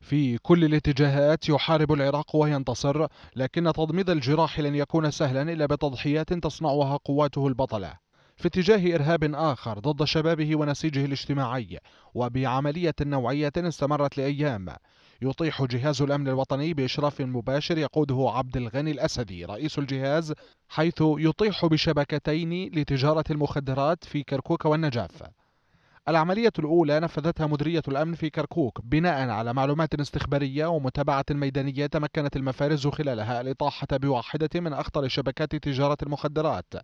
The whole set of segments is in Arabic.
في كل الاتجاهات يحارب العراق وينتصر لكن تضميد الجراح لن يكون سهلا إلا بتضحيات تصنعها قواته البطلة في اتجاه إرهاب آخر ضد شبابه ونسيجه الاجتماعي وبعملية نوعية استمرت لأيام يطيح جهاز الأمن الوطني بإشراف مباشر يقوده عبد الغني الأسدي رئيس الجهاز حيث يطيح بشبكتين لتجارة المخدرات في كركوك والنجاف العملية الأولى نفذتها مديرية الأمن في كركوك بناء على معلومات استخبارية ومتابعة ميدانية تمكنت المفارز خلالها الإطاحة بواحدة من أخطر شبكات تجارة المخدرات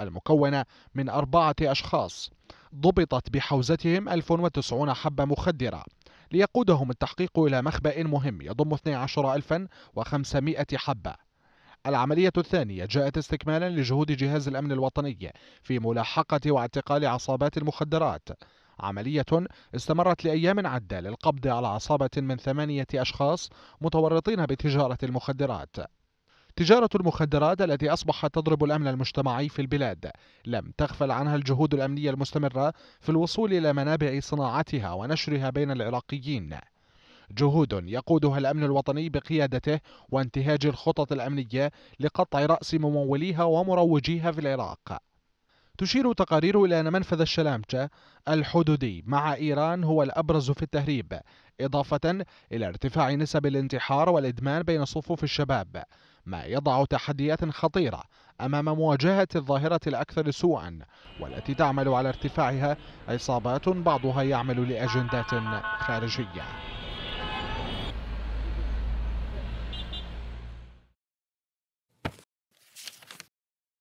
المكونة من أربعة أشخاص ضبطت بحوزتهم 1090 حبة مخدرة ليقودهم التحقيق إلى مخبأ مهم يضم 12500 حبة العملية الثانية جاءت استكمالا لجهود جهاز الأمن الوطني في ملاحقة واعتقال عصابات المخدرات عملية استمرت لأيام عدة للقبض على عصابة من ثمانية أشخاص متورطين بتجارة المخدرات تجارة المخدرات التي أصبحت تضرب الأمن المجتمعي في البلاد لم تغفل عنها الجهود الأمنية المستمرة في الوصول إلى منابع صناعتها ونشرها بين العراقيين جهود يقودها الأمن الوطني بقيادته وانتهاج الخطط الأمنية لقطع رأس مموليها ومروجيها في العراق تشير تقارير إلى أن منفذ الشلامشة الحدودي مع إيران هو الأبرز في التهريب إضافة إلى ارتفاع نسب الانتحار والإدمان بين صفوف الشباب ما يضع تحديات خطيرة أمام مواجهة الظاهرة الأكثر سوءا والتي تعمل على ارتفاعها عصابات بعضها يعمل لأجندات خارجية